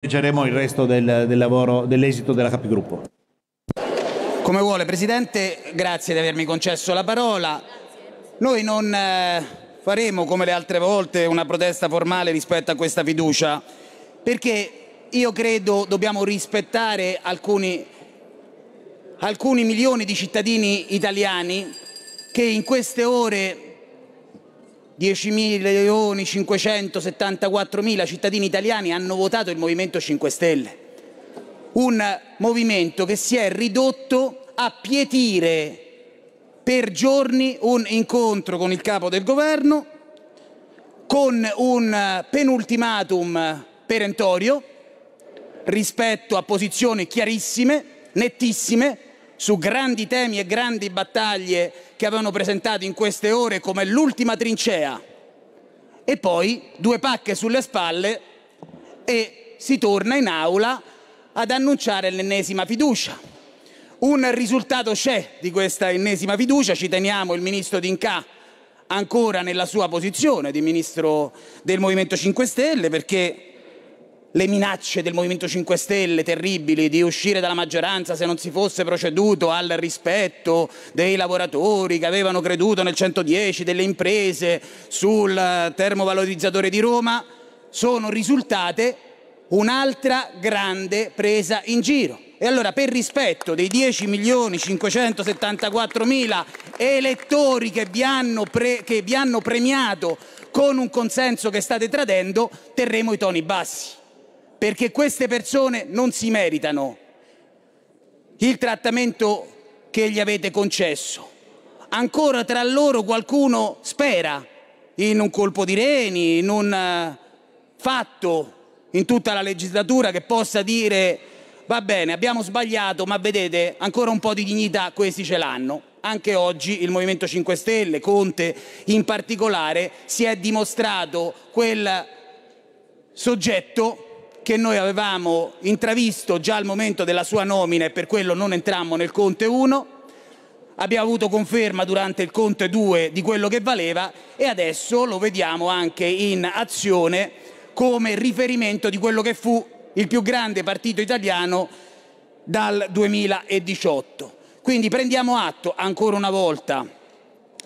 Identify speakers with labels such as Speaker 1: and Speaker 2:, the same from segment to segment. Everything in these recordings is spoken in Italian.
Speaker 1: Leggeremo il resto del, del lavoro, dell'esito della capigruppo. Come vuole Presidente, grazie di avermi concesso la parola. Noi non eh, faremo come le altre volte una protesta formale rispetto a questa fiducia perché io credo dobbiamo rispettare alcuni, alcuni milioni di cittadini italiani che in queste ore 10.574.000 cittadini italiani hanno votato il Movimento 5 Stelle, un movimento che si è ridotto a pietire per giorni un incontro con il capo del governo, con un penultimatum perentorio rispetto a posizioni chiarissime, nettissime, su grandi temi e grandi battaglie che avevano presentato in queste ore come l'ultima trincea e poi due pacche sulle spalle e si torna in aula ad annunciare l'ennesima fiducia. Un risultato c'è di questa ennesima fiducia, ci teniamo il ministro D'Inca ancora nella sua posizione di ministro del Movimento 5 Stelle perché le minacce del Movimento 5 Stelle terribili di uscire dalla maggioranza se non si fosse proceduto al rispetto dei lavoratori che avevano creduto nel 110 delle imprese sul eh, termovalorizzatore di Roma, sono risultate un'altra grande presa in giro. E allora per rispetto dei 10 milioni 574 mila elettori che vi, che vi hanno premiato con un consenso che state tradendo, terremo i toni bassi perché queste persone non si meritano il trattamento che gli avete concesso. Ancora tra loro qualcuno spera in un colpo di reni, in un eh, fatto in tutta la legislatura che possa dire va bene, abbiamo sbagliato, ma vedete, ancora un po' di dignità questi ce l'hanno. Anche oggi il Movimento 5 Stelle, Conte in particolare, si è dimostrato quel soggetto che noi avevamo intravisto già al momento della sua nomina e per quello non entrammo nel Conte 1, abbiamo avuto conferma durante il Conte 2 di quello che valeva e adesso lo vediamo anche in azione come riferimento di quello che fu il più grande partito italiano dal 2018. Quindi prendiamo atto ancora una volta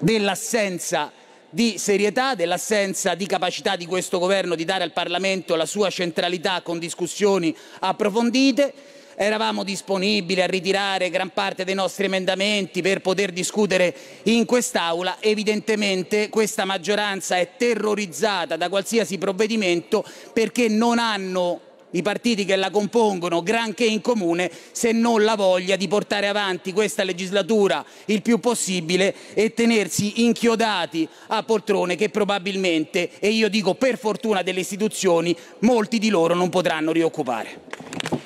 Speaker 1: dell'assenza di di serietà, dell'assenza di capacità di questo governo di dare al Parlamento la sua centralità con discussioni approfondite. Eravamo disponibili a ritirare gran parte dei nostri emendamenti per poter discutere in quest'Aula. Evidentemente questa maggioranza è terrorizzata da qualsiasi provvedimento perché non hanno i partiti che la compongono granché in comune se non la voglia di portare avanti questa legislatura il più possibile e tenersi inchiodati a poltrone che probabilmente, e io dico per fortuna delle istituzioni, molti di loro non potranno rioccupare.